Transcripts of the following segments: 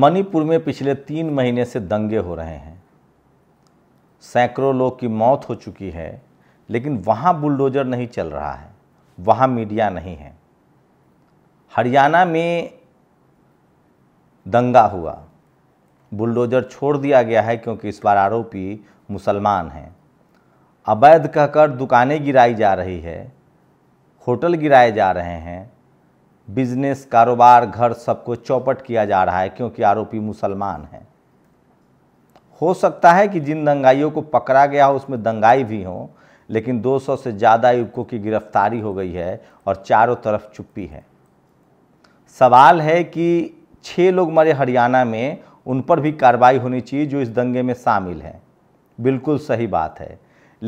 मणिपुर में पिछले तीन महीने से दंगे हो रहे हैं सैकड़ों लोग की मौत हो चुकी है लेकिन वहाँ बुलडोजर नहीं चल रहा है वहाँ मीडिया नहीं है हरियाणा में दंगा हुआ बुलडोजर छोड़ दिया गया है क्योंकि इस बार आरोपी मुसलमान हैं अवैध कहकर दुकानें गिराई जा रही है होटल गिराए जा रहे हैं बिजनेस कारोबार घर सबको चौपट किया जा रहा है क्योंकि आरोपी मुसलमान हैं हो सकता है कि जिन दंगाइयों को पकड़ा गया हो उसमें दंगाई भी हो लेकिन 200 से ज़्यादा युवकों की गिरफ्तारी हो गई है और चारों तरफ चुप्पी है सवाल है कि छः लोग मरे हरियाणा में उन पर भी कार्रवाई होनी चाहिए जो इस दंगे में शामिल हैं बिल्कुल सही बात है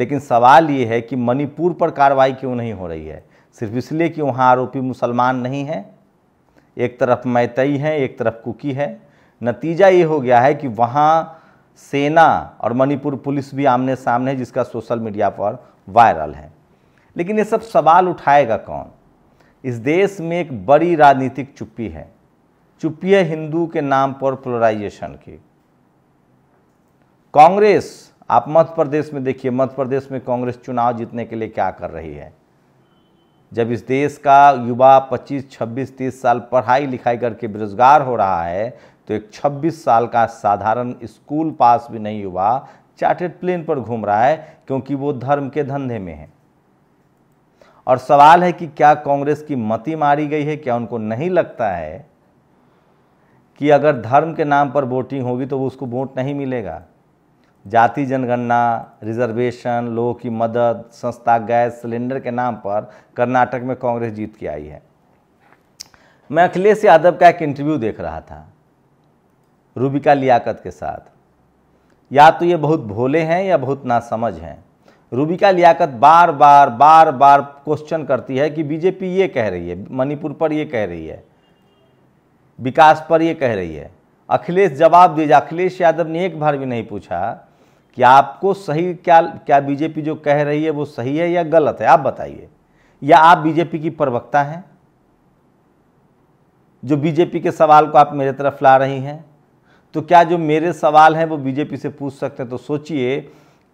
लेकिन सवाल ये है कि मणिपुर पर कार्रवाई क्यों नहीं हो रही है सिर्फ इसलिए कि वहाँ आरोपी मुसलमान नहीं है एक तरफ मैतई है एक तरफ कुकी है नतीजा ये हो गया है कि वहाँ सेना और मणिपुर पुलिस भी आमने सामने है जिसका सोशल मीडिया पर वायरल है लेकिन ये सब सवाल उठाएगा कौन इस देश में एक बड़ी राजनीतिक चुप्पी है चुप्पी है हिंदू के नाम पर पोलराइजेशन की कांग्रेस आप मध्य प्रदेश में देखिए मध्य प्रदेश में कांग्रेस चुनाव जीतने के लिए क्या कर रही है जब इस देश का युवा 25, 26, 30 साल पढ़ाई लिखाई करके बेरोजगार हो रहा है तो एक 26 साल का साधारण स्कूल पास भी नहीं युवा चार्टेड प्लेन पर घूम रहा है क्योंकि वो धर्म के धंधे में है और सवाल है कि क्या कांग्रेस की मति मारी गई है क्या उनको नहीं लगता है कि अगर धर्म के नाम पर वोटिंग होगी तो वो उसको वोट नहीं मिलेगा जाति जनगणना रिजर्वेशन लोगों की मदद संस्था गैस सिलेंडर के नाम पर कर्नाटक में कांग्रेस जीत के आई है मैं अखिलेश यादव का एक इंटरव्यू देख रहा था रूबिका लियाकत के साथ या तो ये बहुत भोले हैं या बहुत नासमझ हैं रूबिका लियाकत बार बार बार बार क्वेश्चन करती है कि बीजेपी ये कह रही है मणिपुर पर ये कह रही है विकास पर ये कह रही है अखिलेश जवाब दीजिए अखिलेश यादव ने एक बार भी नहीं पूछा कि आपको सही क्या क्या बीजेपी जो कह रही है वो सही है या गलत है आप बताइए या आप बीजेपी की प्रवक्ता हैं जो बीजेपी के सवाल को आप मेरे तरफ ला रही हैं तो क्या जो मेरे सवाल हैं वो बीजेपी से पूछ सकते हैं तो सोचिए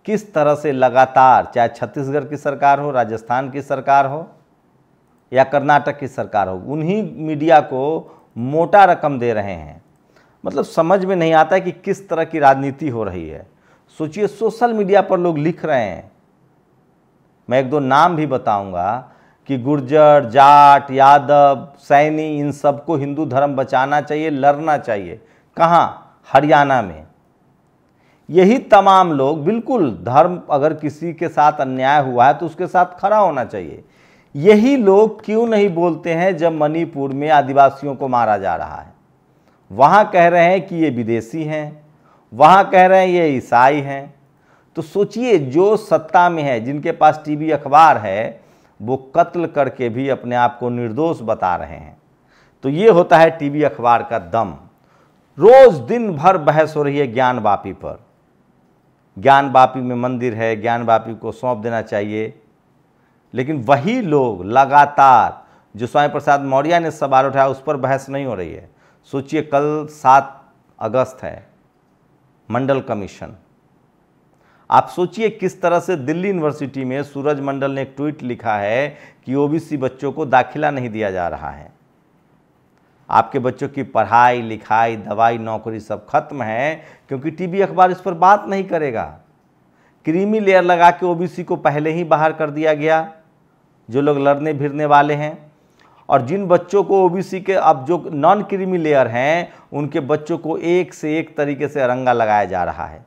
किस तरह से लगातार चाहे छत्तीसगढ़ की सरकार हो राजस्थान की सरकार हो या कर्नाटक की सरकार हो उन्हीं मीडिया को मोटा रकम दे रहे हैं मतलब समझ में नहीं आता कि किस तरह की राजनीति हो रही है सोचिए सोशल मीडिया पर लोग लिख रहे हैं मैं एक दो नाम भी बताऊंगा कि गुर्जर जाट यादव सैनी इन सबको हिंदू धर्म बचाना चाहिए लड़ना चाहिए कहाँ हरियाणा में यही तमाम लोग बिल्कुल धर्म अगर किसी के साथ अन्याय हुआ है तो उसके साथ खड़ा होना चाहिए यही लोग क्यों नहीं बोलते हैं जब मणिपुर में आदिवासियों को मारा जा रहा है वहाँ कह रहे हैं कि ये विदेशी हैं वहाँ कह रहे हैं ये ईसाई हैं तो सोचिए जो सत्ता में है जिनके पास टीवी अखबार है वो कत्ल करके भी अपने आप को निर्दोष बता रहे हैं तो ये होता है टीवी अखबार का दम रोज़ दिन भर बहस हो रही है ज्ञान बापी पर ज्ञान बापी में मंदिर है ज्ञान बापी को सौंप देना चाहिए लेकिन वही लोग लगातार जो स्वामी प्रसाद मौर्य ने सवाल उठाया उस पर बहस नहीं हो रही है सोचिए कल सात अगस्त है मंडल कमीशन आप सोचिए किस तरह से दिल्ली यूनिवर्सिटी में सूरज मंडल ने एक ट्वीट लिखा है कि ओबीसी बच्चों को दाखिला नहीं दिया जा रहा है आपके बच्चों की पढ़ाई लिखाई दवाई नौकरी सब खत्म है क्योंकि टीवी अखबार इस पर बात नहीं करेगा क्रीमी लेयर लगा के ओबीसी को पहले ही बाहर कर दिया गया जो लोग लड़ने भिड़ने वाले हैं और जिन बच्चों को ओबीसी के अब जो नॉन क्रीमी लेयर हैं उनके बच्चों को एक से एक तरीके से अरंगा लगाया जा रहा है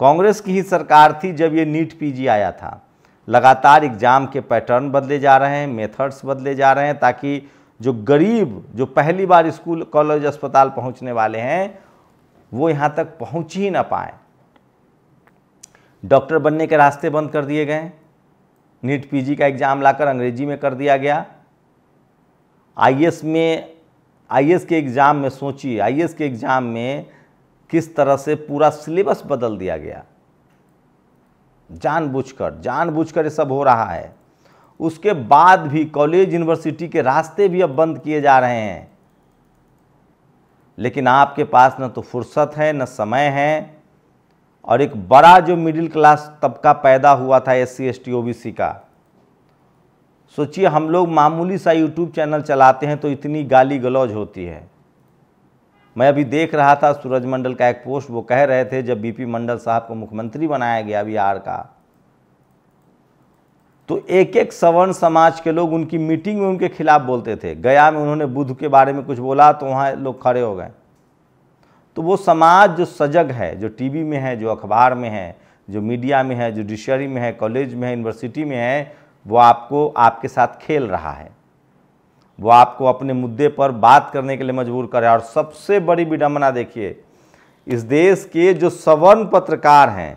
कांग्रेस की ही सरकार थी जब ये नीट पीजी आया था लगातार एग्ज़ाम के पैटर्न बदले जा रहे हैं मेथड्स बदले जा रहे हैं ताकि जो गरीब जो पहली बार स्कूल कॉलेज अस्पताल पहुंचने वाले हैं वो यहाँ तक पहुंच ही ना पाए डॉक्टर बनने के रास्ते बंद कर दिए गए नीट पीजी का एग्ज़ाम लाकर अंग्रेजी में कर दिया गया आईएएस में आई के एग्ज़ाम में सोचिए आई के एग्ज़ाम में किस तरह से पूरा सिलेबस बदल दिया गया जानबूझकर जानबूझकर ये सब हो रहा है उसके बाद भी कॉलेज यूनिवर्सिटी के रास्ते भी अब बंद किए जा रहे हैं लेकिन आपके पास न तो फुर्सत है न समय है और एक बड़ा जो मिडिल क्लास तबका पैदा हुआ था S C S T O B C का सोचिए हम लोग मामूली सा यूट्यूब चैनल चलाते हैं तो इतनी गाली गलौज होती है मैं अभी देख रहा था सूरज मंडल का एक पोस्ट वो कह रहे थे जब बीपी मंडल साहब को मुख्यमंत्री बनाया गया बिहार का तो एक एक सवर्ण समाज के लोग उनकी मीटिंग में उनके खिलाफ बोलते थे गया में उन्होंने बुद्ध के बारे में कुछ बोला तो वहाँ लोग खड़े हो गए तो वो समाज जो सजग है जो टीवी में है जो अखबार में है जो मीडिया में है जो डिक्शनरी में है कॉलेज में है यूनिवर्सिटी में है वो आपको आपके साथ खेल रहा है वो आपको अपने मुद्दे पर बात करने के लिए मजबूर कर रहा है और सबसे बड़ी विडम्बना देखिए इस देश के जो सवर्ण पत्रकार हैं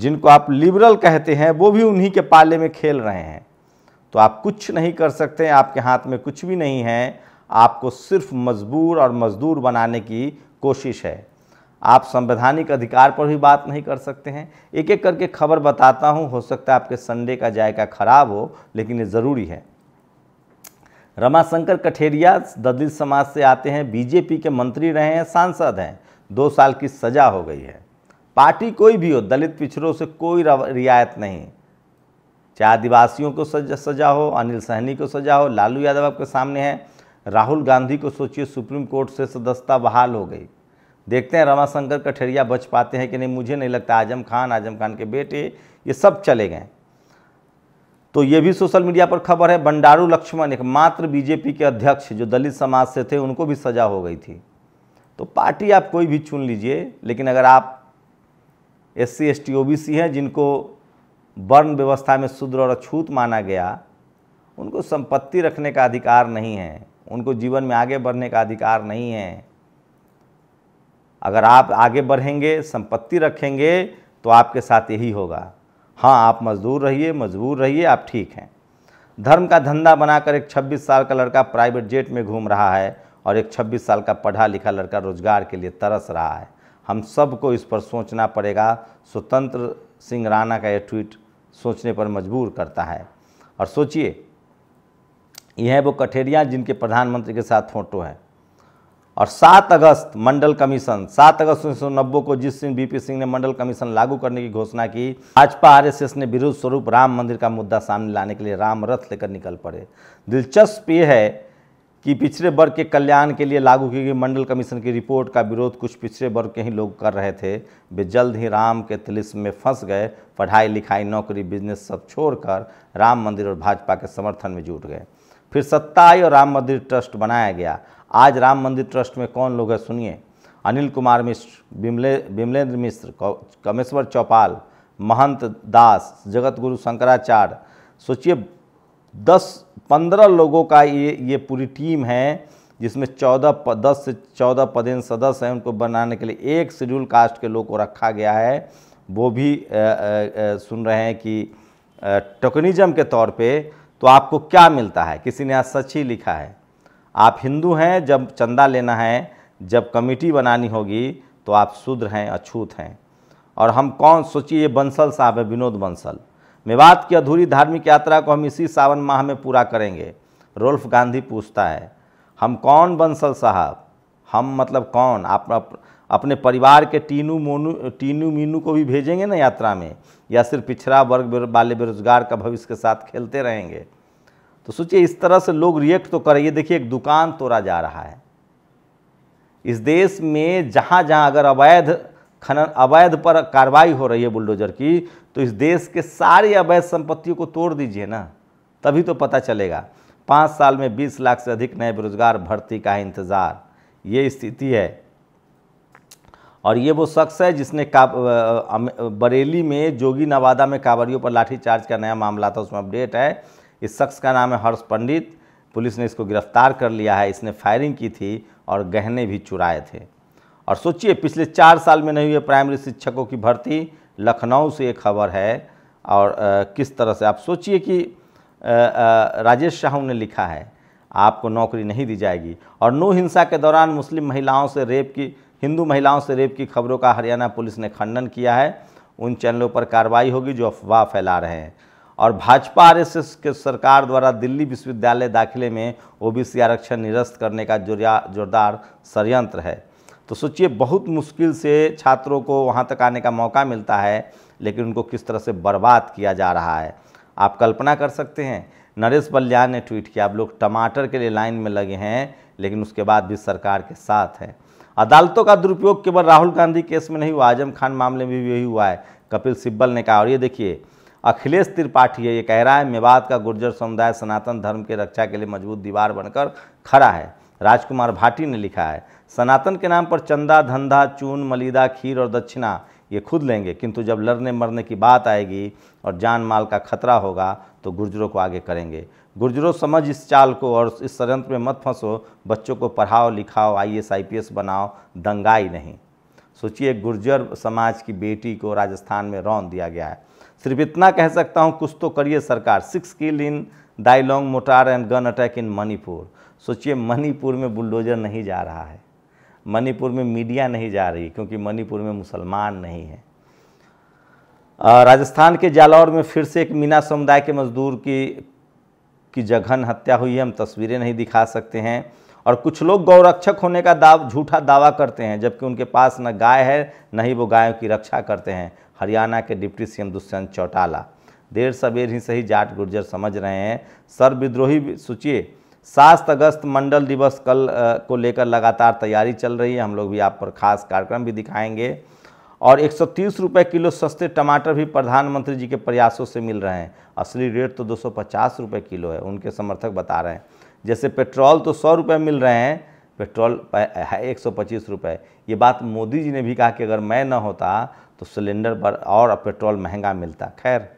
जिनको आप लिबरल कहते हैं वो भी उन्हीं के पाले में खेल रहे हैं तो आप कुछ नहीं कर सकते आपके हाथ में कुछ भी नहीं है आपको सिर्फ मजबूर और मजदूर बनाने की कोशिश है आप संवैधानिक अधिकार पर भी बात नहीं कर सकते हैं एक एक करके खबर बताता हूँ हो सकता है आपके संडे का जायका खराब हो लेकिन ये ज़रूरी है रमाशंकर कठेरिया दलित समाज से आते हैं बीजेपी के मंत्री रहे हैं सांसद हैं दो साल की सज़ा हो गई है पार्टी कोई भी हो दलित पिछड़ों से कोई रियायत नहीं चाहे आदिवासियों को सजा हो अनिल सहनी को सजा हो लालू यादव आपके सामने है राहुल गांधी को सोचिए सुप्रीम कोर्ट से सदस्यता बहाल हो गई देखते हैं रमाशंकर कठेरिया बच पाते हैं कि नहीं मुझे नहीं लगता आजम खान आजम खान के बेटे ये सब चले गए तो ये भी सोशल मीडिया पर खबर है बंडारू लक्ष्मण एक मात्र बीजेपी के अध्यक्ष जो दलित समाज से थे उनको भी सजा हो गई थी तो पार्टी आप कोई भी चुन लीजिए लेकिन अगर आप S C S T O B C हैं जिनको वर्ण व्यवस्था में शूद्र और अछूत माना गया उनको संपत्ति रखने का अधिकार नहीं है उनको जीवन में आगे बढ़ने का अधिकार नहीं है अगर आप आगे बढ़ेंगे संपत्ति रखेंगे तो आपके साथ यही होगा हाँ आप मजदूर रहिए मजबूर रहिए आप ठीक हैं धर्म का धंधा बनाकर एक 26 साल का लड़का प्राइवेट जेट में घूम रहा है और एक 26 साल का पढ़ा लिखा लड़का रोजगार के लिए तरस रहा है हम सबको इस पर सोचना पड़ेगा स्वतंत्र सिंह राणा का यह ट्वीट सोचने पर मजबूर करता है और सोचिए यह वो कठेरियाँ जिनके प्रधानमंत्री के साथ फोटो हैं और 7 अगस्त मंडल कमीशन 7 अगस्त उन्नीस को जिस दिन बीपी सिंह ने मंडल कमीशन लागू करने की घोषणा की भाजपा आरएसएस ने विरोध स्वरूप राम मंदिर का मुद्दा सामने लाने के लिए राम रथ लेकर निकल पड़े दिलचस्प ये है कि पिछड़े वर्ग के कल्याण के लिए लागू की गई मंडल कमीशन की रिपोर्ट का विरोध कुछ पिछड़े वर्ग के ही लोग कर रहे थे वे जल्द ही राम के तिलिस्म में फंस गए पढ़ाई लिखाई नौकरी बिजनेस सब छोड़कर राम मंदिर और भाजपा के समर्थन में जुट गए फिर सत्ता आई और राम मंदिर ट्रस्ट बनाया गया आज राम मंदिर ट्रस्ट में कौन लोग हैं सुनिए अनिल कुमार मिश्र बिमले बिमलेंद्र मिश्र कमेश्वर चौपाल महंत दास जगत गुरु शंकराचार्य सोचिए दस पंद्रह लोगों का ये ये पूरी टीम है जिसमें चौदह दस से चौदह पदेन सदस्य हैं उनको बनाने के लिए एक शेड्यूल कास्ट के लोग को रखा गया है वो भी आ, आ, सुन रहे हैं कि टोकनिज्म के तौर पे तो आपको क्या मिलता है किसी ने आज सच ही लिखा है आप हिंदू हैं जब चंदा लेना है जब कमेटी बनानी होगी तो आप शूद्र हैं अछूत हैं और हम कौन सोचिए ये बंसल साहब है विनोद बंसल मेवात की अधूरी धार्मिक यात्रा को हम इसी सावन माह में पूरा करेंगे रोल्फ गांधी पूछता है हम कौन बंसल साहब हम मतलब कौन आप, आप अपने परिवार के टीनू मोनू टीनू मीनू को भी भेजेंगे ना यात्रा में या सिर्फ पिछड़ा वर्ग वाले बेरोजगार का भविष्य के साथ खेलते रहेंगे तो सोचिए इस तरह से लोग रिएक्ट तो करें ये देखिए एक दुकान तोड़ा जा रहा है इस देश में जहाँ जहाँ अगर अवैध खनन अवैध पर कार्रवाई हो रही है बुलडोजर की तो इस देश के सारे अवैध संपत्तियों को तोड़ दीजिए ना तभी तो पता चलेगा पाँच साल में बीस लाख से अधिक नए बेरोजगार भर्ती का इंतज़ार ये स्थिति है और ये वो शख्स है जिसने का बरेली में जोगी नवादा में कांवरियों पर लाठीचार्ज का नया मामला था उसमें अपडेट है इस शख्स का नाम है हर्ष पंडित पुलिस ने इसको गिरफ्तार कर लिया है इसने फायरिंग की थी और गहने भी चुराए थे और सोचिए पिछले चार साल में नहीं हुए प्राइमरी शिक्षकों की भर्ती लखनऊ से एक खबर है और आ, किस तरह से आप सोचिए कि राजेश शाहू ने लिखा है आपको नौकरी नहीं दी जाएगी और नो हिंसा के दौरान मुस्लिम महिलाओं से रेप की हिंदू महिलाओं से रेप की खबरों का हरियाणा पुलिस ने खंडन किया है उन चैनलों पर कार्रवाई होगी जो अफवाह फैला रहे हैं और भाजपा आरएसएस के सरकार द्वारा दिल्ली विश्वविद्यालय दाखिले में ओबीसी आरक्षण निरस्त करने का जोरदार षडयंत्र है तो सोचिए बहुत मुश्किल से छात्रों को वहाँ तक आने का मौका मिलता है लेकिन उनको किस तरह से बर्बाद किया जा रहा है आप कल्पना कर सकते हैं नरेश बल्याण ने ट्वीट किया आप लोग टमाटर के लिए लाइन में लगे हैं लेकिन उसके बाद भी सरकार के साथ हैं अदालतों का दुरुपयोग केवल राहुल गांधी केस में नहीं हुआ आजम खान मामले में भी यही हुआ है कपिल सिब्बल ने कहा और ये देखिए अखिलेश त्रिपाठी है ये कह रहा है मेवात का गुर्जर समुदाय सनातन धर्म के रक्षा के लिए मजबूत दीवार बनकर खड़ा है राजकुमार भाटी ने लिखा है सनातन के नाम पर चंदा धंधा चून मलिदा खीर और दक्षिणा ये खुद लेंगे किंतु जब लड़ने मरने की बात आएगी और जान माल का खतरा होगा तो गुर्जरों को आगे करेंगे गुर्जरों समझ इस चाल को और इस षडयंत्र में मत फंसो बच्चों को पढ़ाओ लिखाओ आई पी एस बनाओ दंगाई नहीं सोचिए गुर्जर समाज की बेटी को राजस्थान में रौन दिया गया है सिर्फ इतना कह सकता हूँ कुछ तो करिए सरकार six kill in Dailong mortar and gun attack in Manipur सोचिए मणिपुर में बुलडोजर नहीं जा रहा है मणिपुर में मीडिया नहीं जा रही क्योंकि मणिपुर में मुसलमान नहीं है राजस्थान के जालौर में फिर से एक मीना समुदाय के मजदूर की की जघन हत्या हुई है हम तस्वीरें नहीं दिखा सकते हैं और कुछ लोग गौरक्षक होने का दाव झूठा दावा करते हैं जबकि उनके पास न गाय है न ही वो गायों की रक्षा करते हैं हरियाणा के डिप्टी सीएम दुष्यंत चौटाला देर सवेर ही सही जाट गुर्जर समझ रहे हैं सर विद्रोही सोचिए सात अगस्त मंडल दिवस कल आ, को लेकर लगातार तैयारी चल रही है हम लोग भी आप पर खास कार्यक्रम भी दिखाएंगे और एक सौ किलो सस्ते टमाटर भी प्रधानमंत्री जी के प्रयासों से मिल रहे हैं असली रेट तो दो सौ किलो है उनके समर्थक बता रहे हैं जैसे पेट्रोल तो सौ रुपये मिल रहे हैं पेट्रोल है एक सौ पच्चीस रुपये ये बात मोदी जी ने भी कहा कि अगर मैं ना होता तो सिलेंडर पर और पेट्रोल महंगा मिलता खैर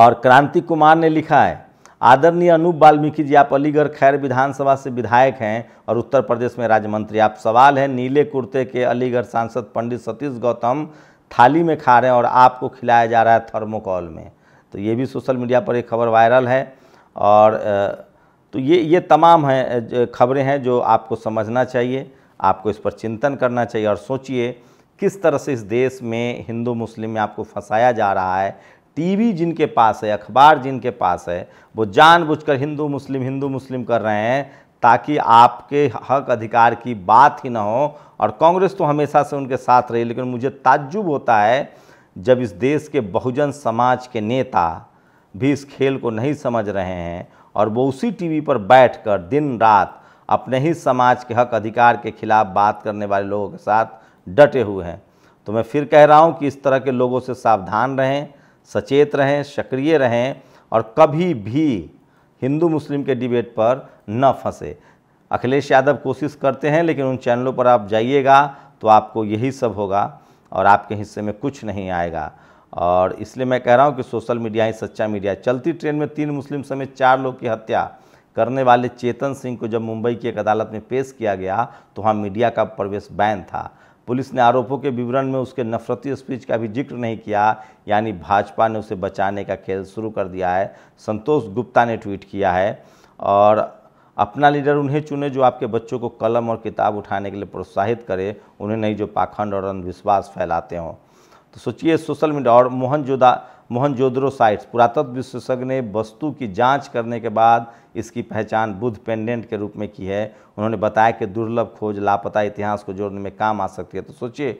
और क्रांति कुमार ने लिखा है आदरणीय अनूप वाल्मीकि जी आप अलीगढ़ खैर विधानसभा से विधायक हैं और उत्तर प्रदेश में राज्य मंत्री आप सवाल है नीले कुर्ते के अलीगढ़ सांसद पंडित सतीश गौतम थाली में खा रहे हैं और आपको खिलाया जा रहा है थर्मोकॉल में तो ये भी सोशल मीडिया पर एक खबर वायरल है और तो ये ये तमाम हैं खबरें हैं जो आपको समझना चाहिए आपको इस पर चिंतन करना चाहिए और सोचिए किस तरह से इस देश में हिंदू मुस्लिम में आपको फंसाया जा रहा है टीवी जिनके पास है अखबार जिनके पास है वो जानबूझकर हिंदू मुस्लिम हिंदू मुस्लिम कर रहे हैं ताकि आपके हक अधिकार की बात ही ना हो और कांग्रेस तो हमेशा से उनके साथ रही लेकिन मुझे ताज्जुब होता है जब इस देश के बहुजन समाज के नेता भी इस खेल को नहीं समझ रहे हैं और वो उसी टीवी पर बैठकर दिन रात अपने ही समाज के हक अधिकार के खिलाफ बात करने वाले लोगों के साथ डटे हुए हैं तो मैं फिर कह रहा हूँ कि इस तरह के लोगों से सावधान रहें सचेत रहें सक्रिय रहें और कभी भी हिंदू मुस्लिम के डिबेट पर न फंसे अखिलेश यादव कोशिश करते हैं लेकिन उन चैनलों पर आप जाइएगा तो आपको यही सब होगा और आपके हिस्से में कुछ नहीं आएगा और इसलिए मैं कह रहा हूँ कि सोशल मीडिया ही सच्चा मीडिया चलती ट्रेन में तीन मुस्लिम समेत चार लोग की हत्या करने वाले चेतन सिंह को जब मुंबई की एक अदालत में पेश किया गया तो वहाँ मीडिया का प्रवेश बैन था पुलिस ने आरोपों के विवरण में उसके नफरती स्पीच का भी जिक्र नहीं किया यानी भाजपा ने उसे बचाने का खेल शुरू कर दिया है संतोष गुप्ता ने ट्वीट किया है और अपना लीडर उन्हें चुने जो आपके बच्चों को कलम और किताब उठाने के लिए प्रोत्साहित करे उन्हें नहीं जो पाखंड और अंधविश्वास फैलाते हों तो सोचिए सोशल मीडिया और मोहन जोदा मोहनजोद्रो साइट्स पुरातत्व विशेषज्ञ ने वस्तु की जांच करने के बाद इसकी पहचान बुद्ध पेंडेंट के रूप में की है उन्होंने बताया कि दुर्लभ खोज लापता इतिहास को जोड़ने में काम आ सकती है तो सोचिए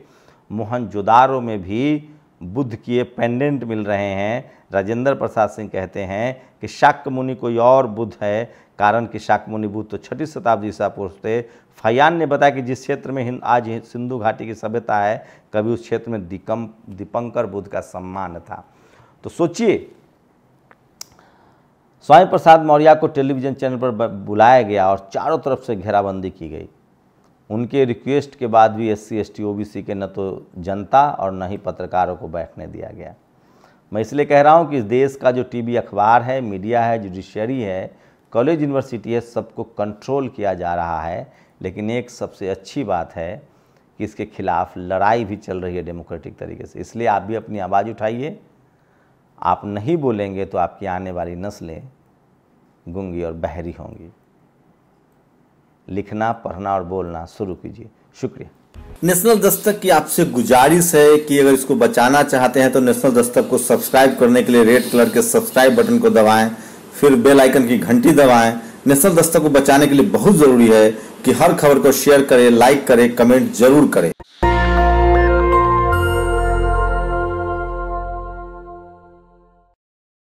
मोहनजोदारो में भी बुद्ध किए पेंडेंट मिल रहे हैं राजेंद्र प्रसाद सिंह कहते हैं कि शाक्त मुनि कोई और बुद्ध है कारण कि शाक्त मुनि बुद्ध तो छठी शताब्दी से पूर्व थे फयान ने बताया कि जिस क्षेत्र में आज सिंधु घाटी की सभ्यता है कभी उस क्षेत्र में दिकम दीपंकर बुद्ध का सम्मान था तो सोचिए स्वामी प्रसाद मौर्य को टेलीविजन चैनल पर बुलाया गया और चारों तरफ से घेराबंदी की गई उनके रिक्वेस्ट के बाद भी S C S T O B C के न तो जनता और न ही पत्रकारों को बैठने दिया गया मैं इसलिए कह रहा हूँ कि इस देश का जो टीवी अखबार है मीडिया है जुडिशरी है कॉलेज यूनिवर्सिटी है सबको कंट्रोल किया जा रहा है लेकिन एक सबसे अच्छी बात है कि इसके खिलाफ लड़ाई भी चल रही है डेमोक्रेटिक तरीके से इसलिए आप भी अपनी आवाज़ उठाइए आप नहीं बोलेंगे तो आपकी आने वाली नस्लें गुंगी और बहरी होंगी लिखना पढ़ना और बोलना शुरू कीजिए शुक्रिया नेशनल दस्तक की आपसे गुजारिश है कि अगर इसको बचाना चाहते हैं तो नेशनल दस्तक को सब्सक्राइब करने के लिए रेड कलर के सब्सक्राइब बटन को दबाएं फिर बेल आइकन की घंटी दबाएं नेशनल दस्तक को बचाने के लिए बहुत ज़रूरी है कि हर खबर को शेयर करें लाइक करें कमेंट जरूर करें